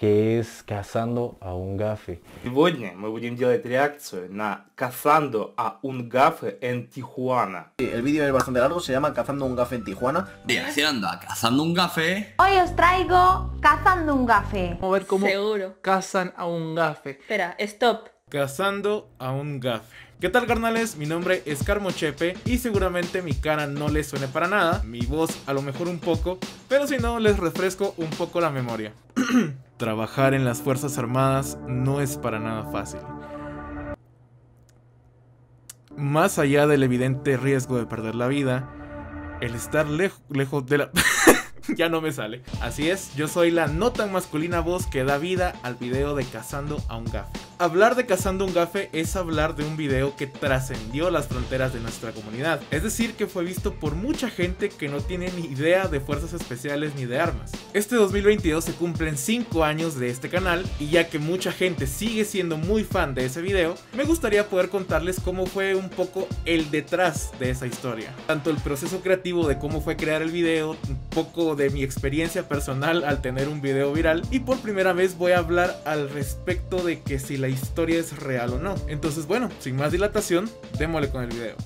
que es cazando a un Сегодня мы будем делать реакцию на cazando a un gafe en Tijuana. el vídeo es bastante largo, se llama cazando un gafe en Tijuana. Reaccionando anda, cazando un gafe. Hoy os traigo cazando un gafe. Vamos a ver cómo cazan a un gafe. Espera, stop. Cazando a un gafe. ¿Qué tal carnales? Mi nombre es Carmo Chepe y seguramente mi cara no les suene para nada, mi voz a lo mejor un poco, pero si no les refresco un poco la memoria. trabajar en las Fuerzas Armadas no es para nada fácil. Más allá del evidente riesgo de perder la vida, el estar lejos de la... ya no me sale. Así es, yo soy la no tan masculina voz que da vida al video de Cazando a un gaf hablar de Cazando un Gafe es hablar de un video que trascendió las fronteras de nuestra comunidad. Es decir, que fue visto por mucha gente que no tiene ni idea de fuerzas especiales ni de armas. Este 2022 se cumplen 5 años de este canal y ya que mucha gente sigue siendo muy fan de ese video, me gustaría poder contarles cómo fue un poco el detrás de esa historia. Tanto el proceso creativo de cómo fue crear el video, un poco de mi experiencia personal al tener un video viral y por primera vez voy a hablar al respecto de que si la historia es real o no. Entonces bueno, sin más dilatación, démosle con el video.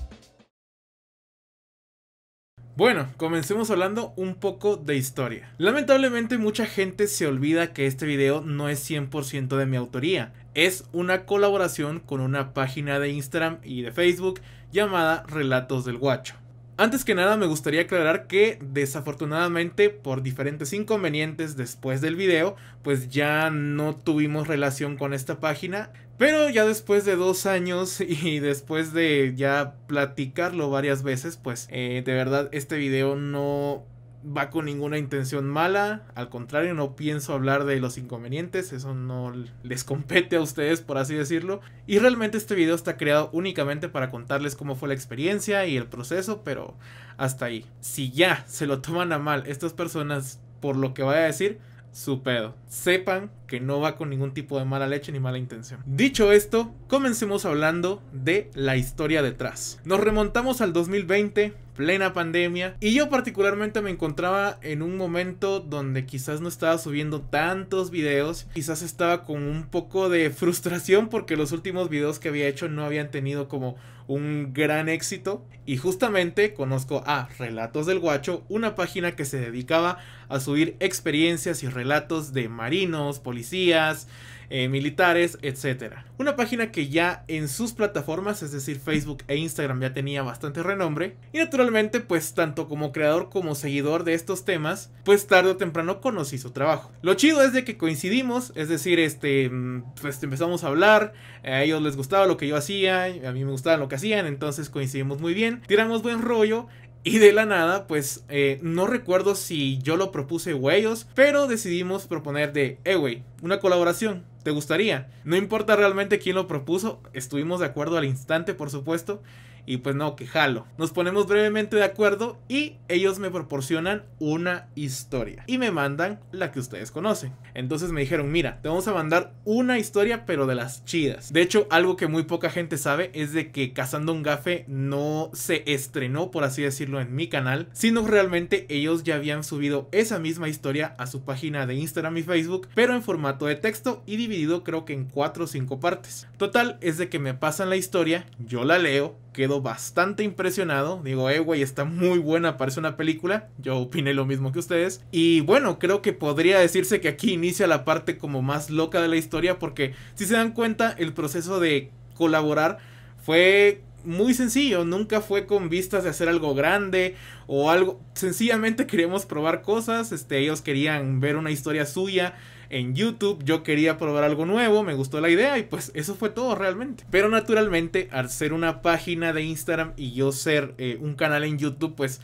Bueno, comencemos hablando un poco de historia. Lamentablemente mucha gente se olvida que este video no es 100% de mi autoría. Es una colaboración con una página de Instagram y de Facebook llamada Relatos del Guacho. Antes que nada me gustaría aclarar que desafortunadamente por diferentes inconvenientes después del video pues ya no tuvimos relación con esta página pero ya después de dos años y después de ya platicarlo varias veces pues eh, de verdad este video no va con ninguna intención mala, al contrario, no pienso hablar de los inconvenientes, eso no les compete a ustedes, por así decirlo. Y realmente este video está creado únicamente para contarles cómo fue la experiencia y el proceso, pero hasta ahí. Si ya se lo toman a mal estas personas por lo que vaya a decir, su pedo. Sepan que no va con ningún tipo de mala leche ni mala intención. Dicho esto, comencemos hablando de la historia detrás. Nos remontamos al 2020, plena pandemia, y yo particularmente me encontraba en un momento donde quizás no estaba subiendo tantos videos, quizás estaba con un poco de frustración porque los últimos videos que había hecho no habían tenido como un gran éxito. Y justamente conozco a Relatos del Guacho, una página que se dedicaba a subir experiencias y relatos de marinos, policías, eh, militares, etcétera Una página que ya en sus plataformas, es decir Facebook e Instagram, ya tenía bastante renombre. Y naturalmente, pues tanto como creador como seguidor de estos temas, pues tarde o temprano conocí su trabajo. Lo chido es de que coincidimos, es decir, este, mm, pues empezamos a hablar, eh, a ellos les gustaba lo que yo hacía, a mí me gustaba lo que hacían, entonces coincidimos muy bien, tiramos buen rollo y de la nada, pues eh, no recuerdo si yo lo propuse o ellos, pero decidimos proponer de, eh, güey, una colaboración. ¿Te gustaría? No importa realmente quién lo propuso, estuvimos de acuerdo al instante, por supuesto, y pues no, que jalo. Nos ponemos brevemente de acuerdo y ellos me proporcionan una historia. Y me mandan la que ustedes conocen. Entonces me dijeron, mira, te vamos a mandar una historia pero de las chidas. De hecho, algo que muy poca gente sabe es de que Cazando un Gafe no se estrenó, por así decirlo, en mi canal. Sino realmente ellos ya habían subido esa misma historia a su página de Instagram y Facebook, pero en formato de texto y dividido creo que en cuatro o cinco partes. Total, es de que me pasan la historia, yo la leo, quedó bastante impresionado. Digo, eh, güey, está muy buena, parece una película. Yo opiné lo mismo que ustedes. Y bueno, creo que podría decirse que aquí inicia la parte como más loca de la historia, porque si se dan cuenta, el proceso de colaborar fue muy sencillo, nunca fue con vistas de hacer algo grande o algo, sencillamente queríamos probar cosas, este, ellos querían ver una historia suya, en YouTube. Yo quería probar algo nuevo, me gustó la idea y pues eso fue todo realmente. Pero naturalmente, al ser una página de Instagram y yo ser eh, un canal en YouTube, pues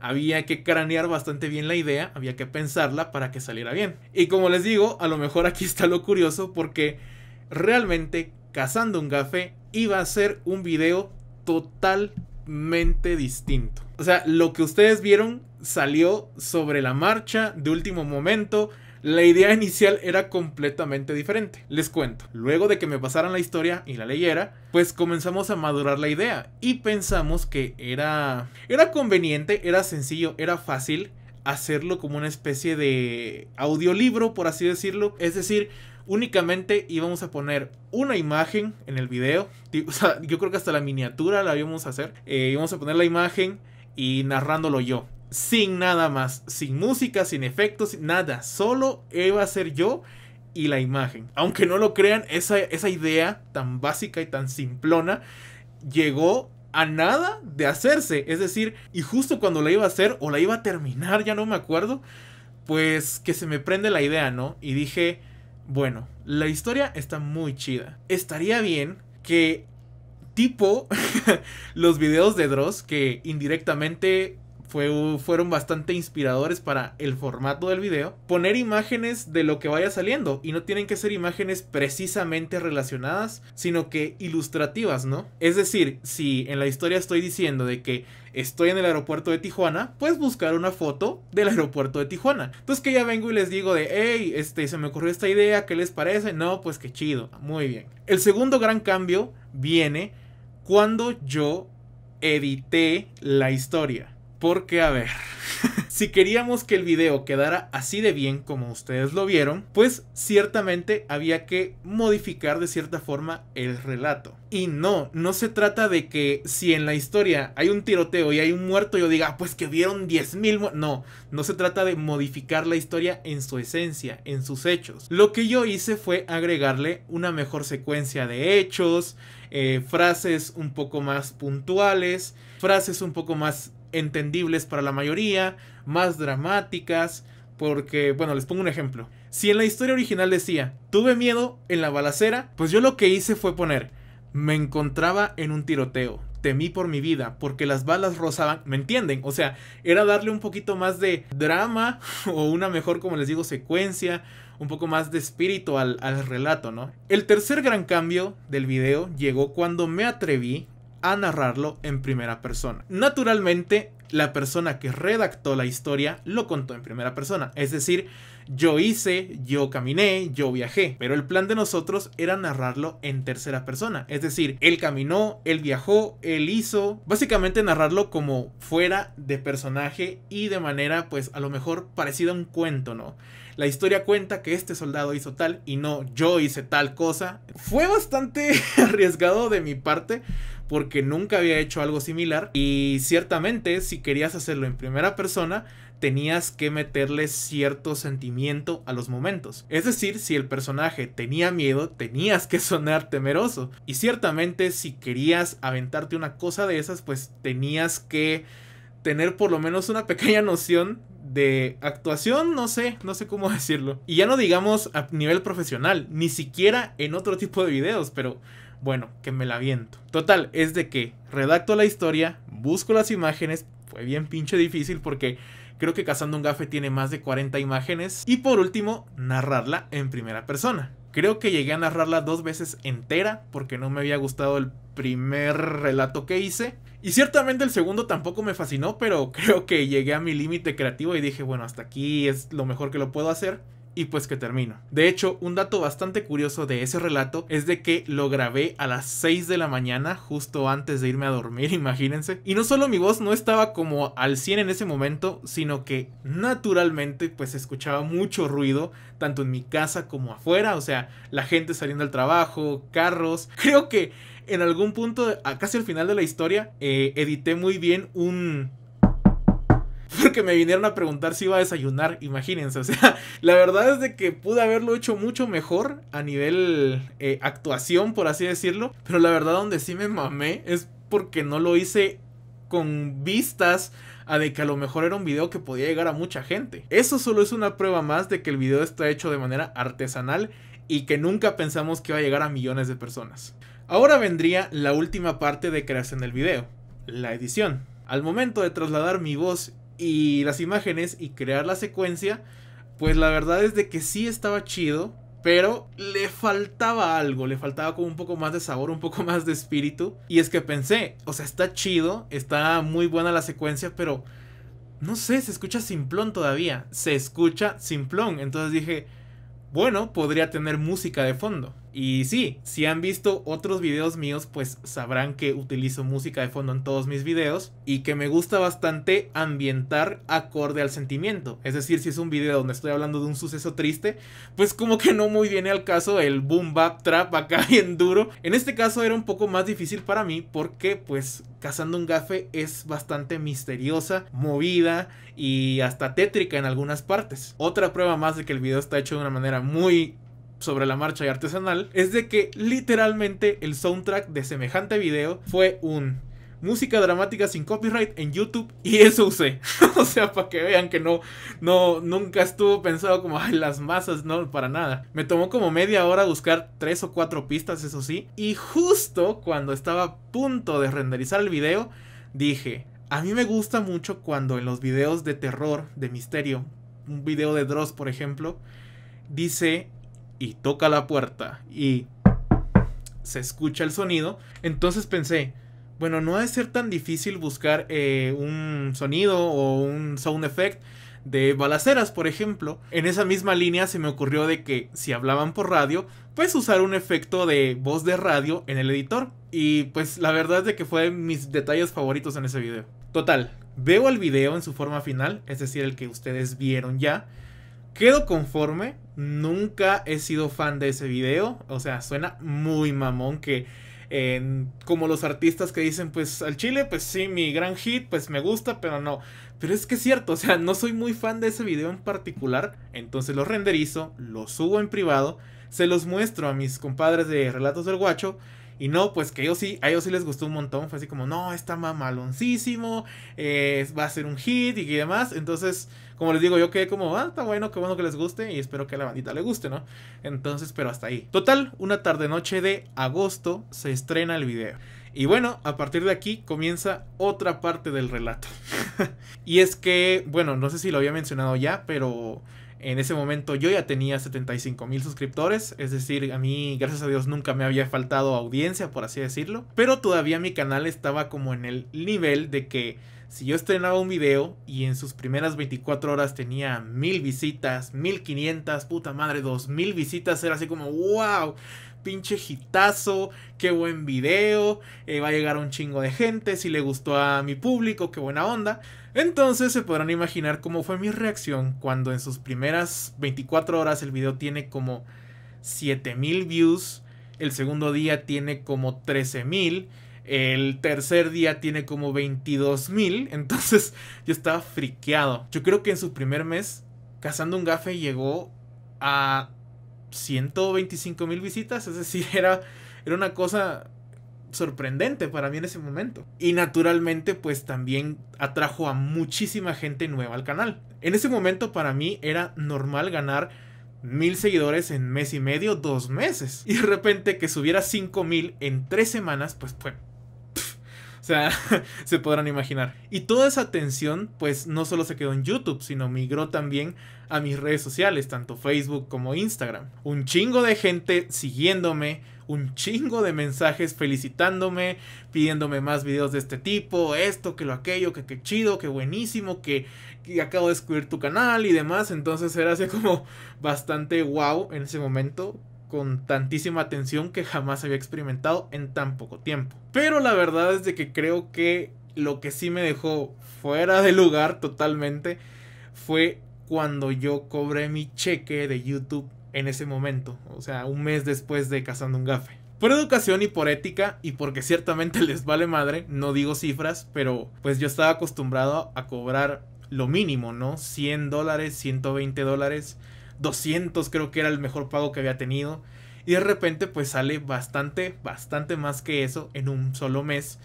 había que cranear bastante bien la idea, había que pensarla para que saliera bien. Y como les digo, a lo mejor aquí está lo curioso porque realmente Cazando un Gafe iba a ser un video totalmente distinto. O sea, lo que ustedes vieron salió sobre la marcha de último momento la idea inicial era completamente diferente. Les cuento, luego de que me pasaran la historia y la leyera, pues comenzamos a madurar la idea y pensamos que era era conveniente, era sencillo, era fácil hacerlo como una especie de audiolibro, por así decirlo, es decir, únicamente íbamos a poner una imagen en el video. yo creo que hasta la miniatura la íbamos a hacer. Eh, íbamos a poner la imagen y narrándolo yo sin nada más, sin música, sin efectos, nada. Solo iba a ser yo y la imagen. Aunque no lo crean, esa, esa idea tan básica y tan simplona llegó a nada de hacerse. Es decir, y justo cuando la iba a hacer o la iba a terminar, ya no me acuerdo, pues que se me prende la idea, ¿no? Y dije, bueno, la historia está muy chida. Estaría bien que tipo los videos de Dross que indirectamente fueron bastante inspiradores para el formato del video, poner imágenes de lo que vaya saliendo y no tienen que ser imágenes precisamente relacionadas, sino que ilustrativas, ¿no? Es decir, si en la historia estoy diciendo de que estoy en el aeropuerto de Tijuana, puedes buscar una foto del aeropuerto de Tijuana. Entonces que ya vengo y les digo de, hey, este, se me ocurrió esta idea, ¿qué les parece? No, pues qué chido, muy bien. El segundo gran cambio viene cuando yo edité la historia. Porque, a ver, si queríamos que el video quedara así de bien como ustedes lo vieron, pues ciertamente había que modificar de cierta forma el relato. Y no, no se trata de que si en la historia hay un tiroteo y hay un muerto, yo diga, ah, pues que vieron 10.000 No, no se trata de modificar la historia en su esencia, en sus hechos. Lo que yo hice fue agregarle una mejor secuencia de hechos, eh, frases un poco más puntuales, frases un poco más entendibles para la mayoría, más dramáticas, porque, bueno, les pongo un ejemplo. Si en la historia original decía, tuve miedo en la balacera, pues yo lo que hice fue poner, me encontraba en un tiroteo, temí por mi vida, porque las balas rozaban, ¿me entienden? O sea, era darle un poquito más de drama o una mejor, como les digo, secuencia, un poco más de espíritu al, relato, ¿no? El tercer gran cambio del video llegó cuando me atreví a narrarlo en primera persona. Naturalmente, la persona que redactó la historia lo contó en primera persona, es decir, yo hice, yo caminé, yo viajé, pero el plan de nosotros era narrarlo en tercera persona, es decir, él caminó, él viajó, él hizo, básicamente narrarlo como fuera de personaje y de manera pues a lo mejor parecida a un cuento, ¿no? La historia cuenta que este soldado hizo tal y no yo hice tal cosa. Fue bastante arriesgado de mi parte porque nunca había hecho algo similar y ciertamente si querías hacerlo en primera persona tenías que meterle cierto sentimiento a los momentos. Es decir, si el personaje tenía miedo, tenías que sonar temeroso. Y ciertamente si querías aventarte una cosa de esas, pues tenías que tener por lo menos una pequeña noción de actuación, no sé, no sé cómo decirlo. Y ya no digamos a nivel profesional, ni siquiera en otro tipo de videos, pero bueno, que me la viento. Total, es de que redacto la historia, busco las imágenes, fue bien pinche difícil porque creo que Cazando un Gafe tiene más de 40 imágenes. Y por último, narrarla en primera persona. Creo que llegué a narrarla dos veces entera porque no me había gustado el primer relato que hice. Y ciertamente el segundo tampoco me fascinó, pero creo que llegué a mi límite creativo y dije, bueno, hasta aquí es lo mejor que lo puedo hacer y pues que termino. De hecho, un dato bastante curioso de ese relato es de que lo grabé a las 6 de la mañana, justo antes de irme a dormir, imagínense. Y no solo mi voz no estaba como al 100 en ese momento, sino que naturalmente pues escuchaba mucho ruido, tanto en mi casa como afuera, o sea, la gente saliendo al trabajo, carros, creo que... En algún punto, casi al final de la historia, eh, edité muy bien un, porque me vinieron a preguntar si iba a desayunar, imagínense, o sea, la verdad es de que pude haberlo hecho mucho mejor a nivel eh, actuación, por así decirlo, pero la verdad donde sí me mamé es porque no lo hice con vistas a de que a lo mejor era un video que podía llegar a mucha gente. Eso solo es una prueba más de que el video está hecho de manera artesanal y que nunca pensamos que iba a llegar a millones de personas. Ahora vendría la última parte de creación del video, la edición. Al momento de trasladar mi voz y las imágenes y crear la secuencia, pues la verdad es de que sí estaba chido, pero le faltaba algo, le faltaba como un poco más de sabor, un poco más de espíritu. Y es que pensé, o sea, está chido, está muy buena la secuencia, pero no sé, se escucha simplón todavía, se escucha simplón. Entonces dije, bueno, podría tener música de fondo. Y sí, si han visto otros videos míos, pues sabrán que utilizo música de fondo en todos mis videos y que me gusta bastante ambientar acorde al sentimiento. Es decir, si es un video donde estoy hablando de un suceso triste, pues como que no muy viene al caso el boom bap trap acá en duro. En este caso era un poco más difícil para mí porque pues Cazando un gafe es bastante misteriosa, movida y hasta tétrica en algunas partes. Otra prueba más de que el video está hecho de una manera muy sobre la marcha y artesanal es de que literalmente el soundtrack de semejante video fue un música dramática sin copyright en YouTube y eso usé. o sea, para que vean que no, no, nunca estuvo pensado como, las masas, no, para nada. Me tomó como media hora buscar tres o cuatro pistas, eso sí. Y justo cuando estaba a punto de renderizar el video, dije, a mí me gusta mucho cuando en los videos de terror, de misterio, un video de Dross, por ejemplo, dice y toca la puerta y se escucha el sonido. Entonces pensé, bueno, no de ser tan difícil buscar eh, un sonido o un sound effect de balaceras, por ejemplo. En esa misma línea se me ocurrió de que si hablaban por radio, pues usar un efecto de voz de radio en el editor. Y pues la verdad es de que fue mis detalles favoritos en ese video. Total, veo el video en su forma final, es decir, el que ustedes vieron ya. Quedo conforme, Nunca he sido fan de ese video. O sea, suena muy mamón que... como los artistas que dicen, pues al chile, pues sí, mi gran hit, pues me gusta, pero no. Pero es que es cierto, o sea, no soy muy fan de ese video en particular. Entonces lo renderizo, lo subo en privado, se los muestro a mis compadres de Relatos del Guacho. Y no, pues que ellos sí, a ellos sí les gustó un montón. Fue así como, no, está mamaloncísimo, eh, va a ser un hit y demás. Entonces, como les digo, yo quedé como, ah, está bueno, qué bueno que les guste y espero que a la bandita le guste, ¿no? Entonces, pero hasta ahí. Total, una tarde-noche de agosto se estrena el video. Y bueno, a partir de aquí comienza otra parte del relato. y es que, bueno, no sé si lo había mencionado ya, pero en ese momento yo ya tenía 75 mil suscriptores, es decir, a mí, gracias a Dios, nunca me había faltado audiencia, por así decirlo. Pero todavía mi canal estaba como en el nivel de que si yo estrenaba un video y en sus primeras 24 horas tenía mil visitas, 1500, puta madre, 2000 visitas, era así como, wow, pinche hitazo, qué buen video, eh, va a llegar un chingo de gente, si le gustó a mi público, qué buena onda. Entonces se podrán imaginar cómo fue mi reacción cuando en sus primeras 24 horas el video tiene como 7000 views, el segundo día tiene como 13000, el tercer día tiene como 22000, entonces yo estaba friqueado. Yo creo que en su primer mes Cazando un gafe llegó a 125 mil visitas, es decir, era, era una cosa sorprendente para mí en ese momento. Y naturalmente pues también atrajo a muchísima gente nueva al canal. En ese momento para mí era normal ganar mil seguidores en mes y medio, dos meses. Y de repente que subiera 5 mil en tres semanas pues sea, se podrán imaginar. Y toda esa atención, pues no solo se quedó en YouTube, sino migró también a mis redes sociales, tanto Facebook como Instagram. Un chingo de gente siguiéndome, un chingo de mensajes felicitándome, pidiéndome más videos de este tipo, esto, que lo aquello, que qué chido, que buenísimo, que, que, acabo de descubrir tu canal y demás. Entonces era así como bastante wow en ese momento con tantísima atención que jamás había experimentado en tan poco tiempo. Pero la verdad es de que creo que lo que sí me dejó fuera de lugar totalmente fue cuando yo cobré mi cheque de YouTube en ese momento, o sea, un mes después de Cazando un Gafe. Por educación y por ética, y porque ciertamente les vale madre, no digo cifras, pero pues yo estaba acostumbrado a cobrar lo mínimo, ¿no? 100 dólares, 120 dólares 200 creo que era el mejor pago que había tenido. Y de repente pues sale bastante, bastante más que eso en un solo mes.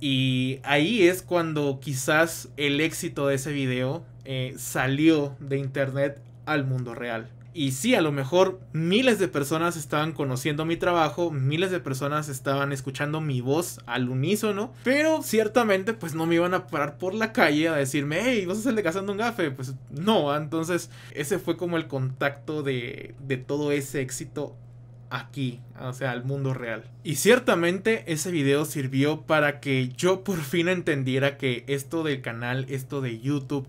Y ahí es cuando quizás el éxito de ese video eh, salió de internet al mundo real. Y sí, a lo mejor miles de personas estaban conociendo mi trabajo, miles de personas estaban escuchando mi voz al unísono, pero ciertamente pues no me iban a parar por la calle a decirme, hey, vos a salir de un Gafe? Pues no, entonces ese fue como el contacto de, de todo ese éxito aquí, o sea, al mundo real. Y ciertamente ese video sirvió para que yo por fin entendiera que esto del canal, esto de YouTube,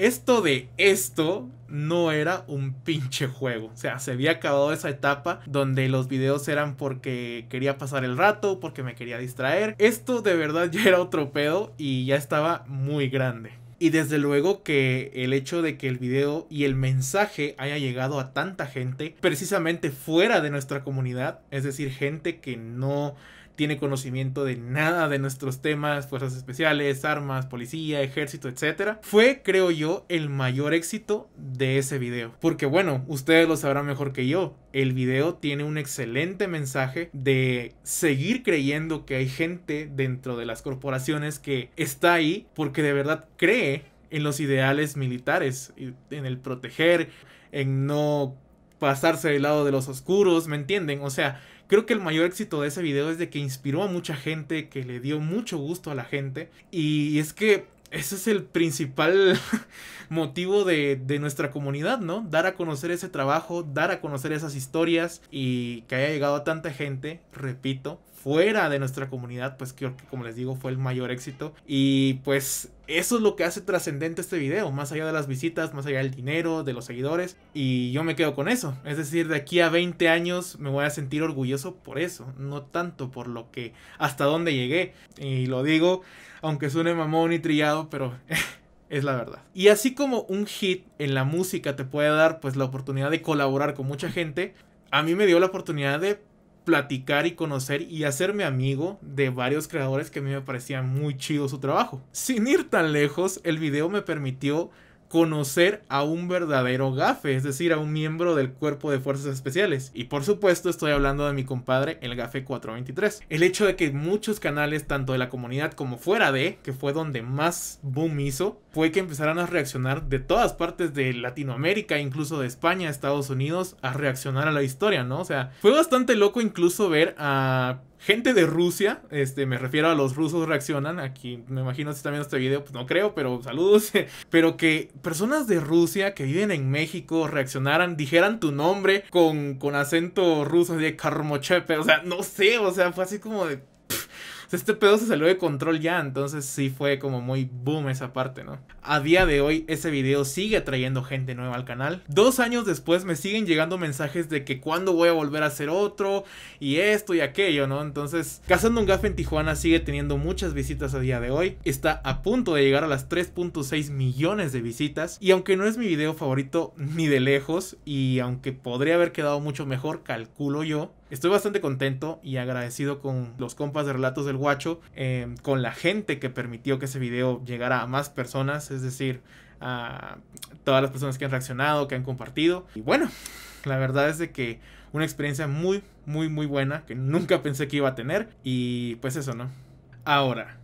esto de esto no era un pinche juego. O sea, se había acabado esa etapa donde los videos eran porque quería pasar el rato, porque me quería distraer. Esto de verdad ya era otro pedo y ya estaba muy grande. Y desde luego que el hecho de que el video y el mensaje haya llegado a tanta gente, precisamente fuera de nuestra comunidad, es decir, gente que no tiene conocimiento de nada de nuestros temas, fuerzas especiales, armas, policía, ejército, etc. Fue, creo yo, el mayor éxito de ese video. Porque bueno, ustedes lo sabrán mejor que yo. El video tiene un excelente mensaje de seguir creyendo que hay gente dentro de las corporaciones que está ahí porque de verdad cree en los ideales militares, en el proteger, en no pasarse del lado de los oscuros, ¿me entienden? O sea, Creo que el mayor éxito de ese video es de que inspiró a mucha gente, que le dio mucho gusto a la gente. Y es que ese es el principal motivo de, de, nuestra comunidad, ¿no? Dar a conocer ese trabajo, dar a conocer esas historias y que haya llegado a tanta gente, repito, fuera de nuestra comunidad, pues creo que como les digo fue el mayor éxito. Y pues eso es lo que hace trascendente este video, más allá de las visitas, más allá del dinero, de los seguidores. Y yo me quedo con eso. Es decir, de aquí a 20 años me voy a sentir orgulloso por eso, no tanto por lo que hasta dónde llegué. Y lo digo, aunque suene mamón y trillado, pero... es la verdad. Y así como un hit en la música te puede dar pues la oportunidad de colaborar con mucha gente, a mí me dio la oportunidad de platicar y conocer y hacerme amigo de varios creadores que a mí me parecían muy chido su trabajo. Sin ir tan lejos, el video me permitió conocer a un verdadero gafe, es decir, a un miembro del cuerpo de fuerzas especiales. Y por supuesto estoy hablando de mi compadre, el gafe 423. El hecho de que muchos canales, tanto de la comunidad como fuera de, que fue donde más boom hizo, fue que empezaran a reaccionar de todas partes de Latinoamérica, incluso de España, Estados Unidos, a reaccionar a la historia, ¿no? O sea, fue bastante loco incluso ver a gente de Rusia, este, me refiero a los rusos reaccionan, aquí me imagino si están viendo este video, pues no creo, pero saludos, pero que personas de Rusia que viven en México reaccionaran, dijeran tu nombre con, con acento ruso de Karmochepe, o sea, no sé, o sea, fue así como de este pedo se salió de control ya, entonces sí fue como muy boom esa parte, ¿no? A día de hoy ese video sigue atrayendo gente nueva al canal. Dos años después me siguen llegando mensajes de que cuándo voy a volver a hacer otro y esto y aquello, ¿no? Entonces, Cazando un Gafe en Tijuana sigue teniendo muchas visitas a día de hoy. Está a punto de llegar a las 3.6 millones de visitas y aunque no es mi video favorito ni de lejos y aunque podría haber quedado mucho mejor, calculo yo, Estoy bastante contento y agradecido con los compas de Relatos del Guacho, eh, con la gente que permitió que ese video llegara a más personas, es decir, a todas las personas que han reaccionado, que han compartido. Y bueno, la verdad es de que una experiencia muy, muy, muy buena que nunca pensé que iba a tener. Y pues eso, ¿no? Ahora,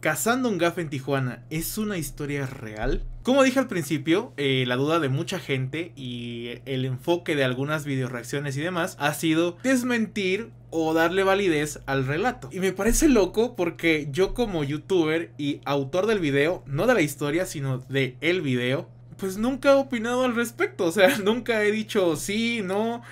Cazando un gaf en Tijuana es una historia real. Como dije al principio, eh, la duda de mucha gente y el enfoque de algunas videoreacciones y demás ha sido desmentir o darle validez al relato. Y me parece loco porque yo como youtuber y autor del video, no de la historia, sino de el video, pues nunca he opinado al respecto. O sea, nunca he dicho sí, no.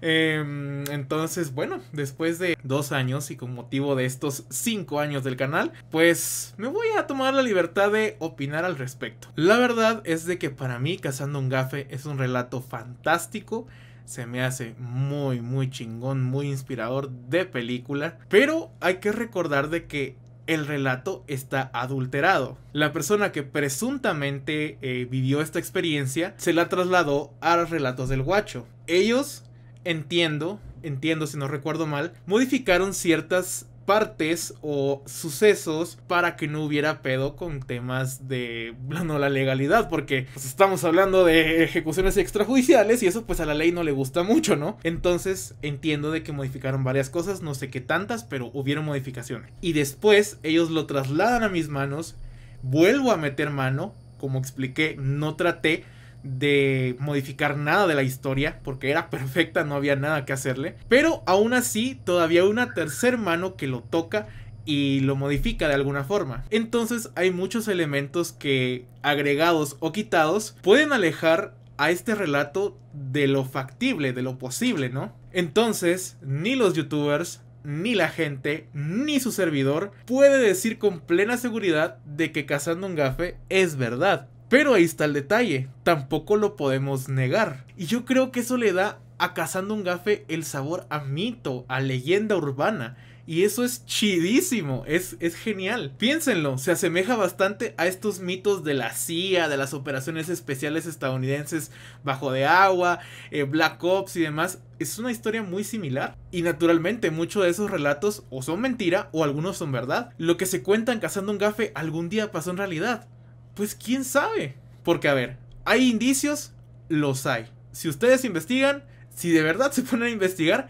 Eh, entonces, bueno, después de dos años y con motivo de estos cinco años del canal, pues me voy a tomar la libertad de opinar al respecto. La verdad es de que para mí Cazando un Gafe es un relato fantástico se me hace muy, muy chingón, muy inspirador de película. Pero hay que recordar de que el relato está adulterado. La persona que presuntamente eh, vivió esta experiencia se la trasladó a los relatos del guacho. Ellos entiendo, entiendo si no recuerdo mal, modificaron ciertas partes o sucesos para que no hubiera pedo con temas de la legalidad porque pues, estamos hablando de ejecuciones extrajudiciales y eso pues a la ley no le gusta mucho no entonces entiendo de que modificaron varias cosas no sé qué tantas pero hubieron modificaciones y después ellos lo trasladan a mis manos vuelvo a meter mano como expliqué no traté de modificar nada de la historia porque era perfecta, no había nada que hacerle. Pero aún así, todavía una tercer mano que lo toca y lo modifica de alguna forma. Entonces hay muchos elementos que agregados o quitados pueden alejar a este relato de lo factible, de lo posible, ¿no? Entonces, ni los youtubers, ni la gente, ni su servidor puede decir con plena seguridad de que Cazando un Gafe es verdad. Pero ahí está el detalle, tampoco lo podemos negar. Y yo creo que eso le da a Cazando un Gafe el sabor a mito, a leyenda urbana. Y eso es chidísimo, es, es, genial. Piénsenlo, se asemeja bastante a estos mitos de la CIA, de las operaciones especiales estadounidenses bajo de agua, eh, Black Ops y demás. Es una historia muy similar. Y naturalmente muchos de esos relatos o son mentira o algunos son verdad. Lo que se cuentan cazando un gafe algún día pasó en realidad. Pues quién sabe. Porque a ver, hay indicios, los hay. Si ustedes investigan, si de verdad se ponen a investigar,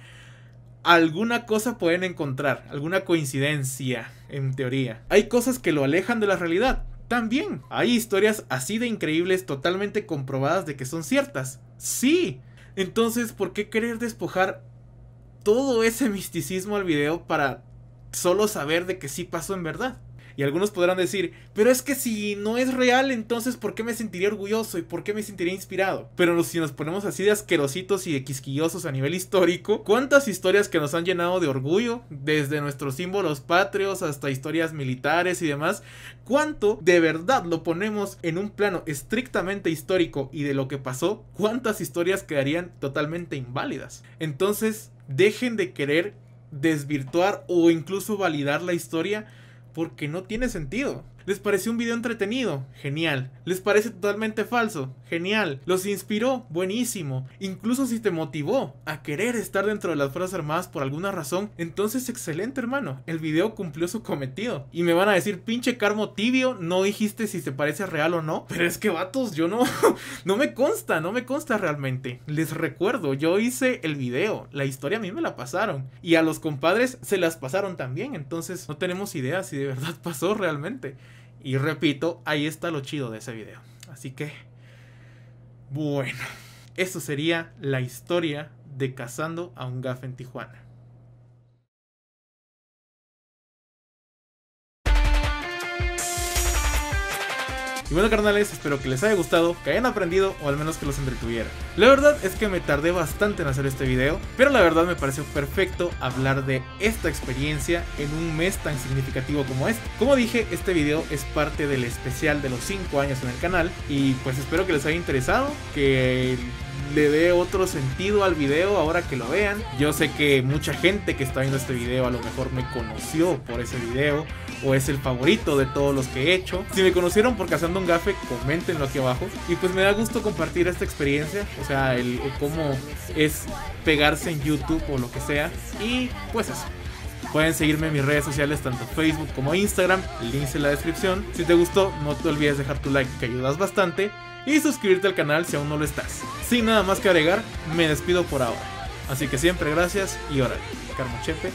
alguna cosa pueden encontrar, alguna coincidencia, en teoría. Hay cosas que lo alejan de la realidad. También hay historias así de increíbles totalmente comprobadas de que son ciertas. Sí. Entonces, ¿por qué querer despojar todo ese misticismo al video para solo saber de que sí pasó en verdad? Y algunos podrán decir, pero es que si no es real, entonces ¿por qué me sentiría orgulloso y por qué me sentiría inspirado? Pero si nos ponemos así de asquerositos y de quisquillosos a nivel histórico, ¿cuántas historias que nos han llenado de orgullo? Desde nuestros símbolos patrios hasta historias militares y demás. ¿Cuánto de verdad lo ponemos en un plano estrictamente histórico y de lo que pasó? ¿Cuántas historias quedarían totalmente inválidas? Entonces, dejen de querer desvirtuar o incluso validar la historia porque no tiene sentido. ¿Les pareció un video entretenido? Genial. ¿Les parece totalmente falso? Genial. ¿Los inspiró? Buenísimo. Incluso si te motivó a querer estar dentro de las Fuerzas Armadas por alguna razón, entonces excelente hermano. El video cumplió su cometido. Y me van a decir, pinche Carmo tibio, no dijiste si se parece real o no. Pero es que vatos, yo no, no me consta, no me consta realmente. Les recuerdo, yo hice el video, la historia a mí me la pasaron. Y a los compadres se las pasaron también. Entonces no tenemos idea si de verdad pasó realmente. Y repito, ahí está lo chido de ese video. Así que, bueno, eso sería la historia de cazando a un gaf en Tijuana. Y bueno carnales, espero que les haya gustado, que hayan aprendido o al menos que los entretuviera. La verdad es que me tardé bastante en hacer este video, pero la verdad me pareció perfecto hablar de esta experiencia en un mes tan significativo como este. Como dije, este video es parte del especial de los 5 años en el canal y pues espero que les haya interesado, que le dé otro sentido al video ahora que lo vean. Yo sé que mucha gente que está viendo este video a lo mejor me conoció por ese video o es el favorito de todos los que he hecho. Si me conocieron por Cazando un Gafe, comentenlo aquí abajo. Y pues me da gusto compartir esta experiencia, o sea, el, cómo es pegarse en YouTube o lo que sea. Y pues eso. Pueden seguirme en mis redes sociales, tanto Facebook como Instagram, el link en la descripción. Si te gustó, no te olvides dejar tu like, que ayudas bastante y suscribirte al canal si aún no lo estás. Sin nada más que agregar, me despido por ahora. Así que siempre gracias y órale. Carmo Chepe.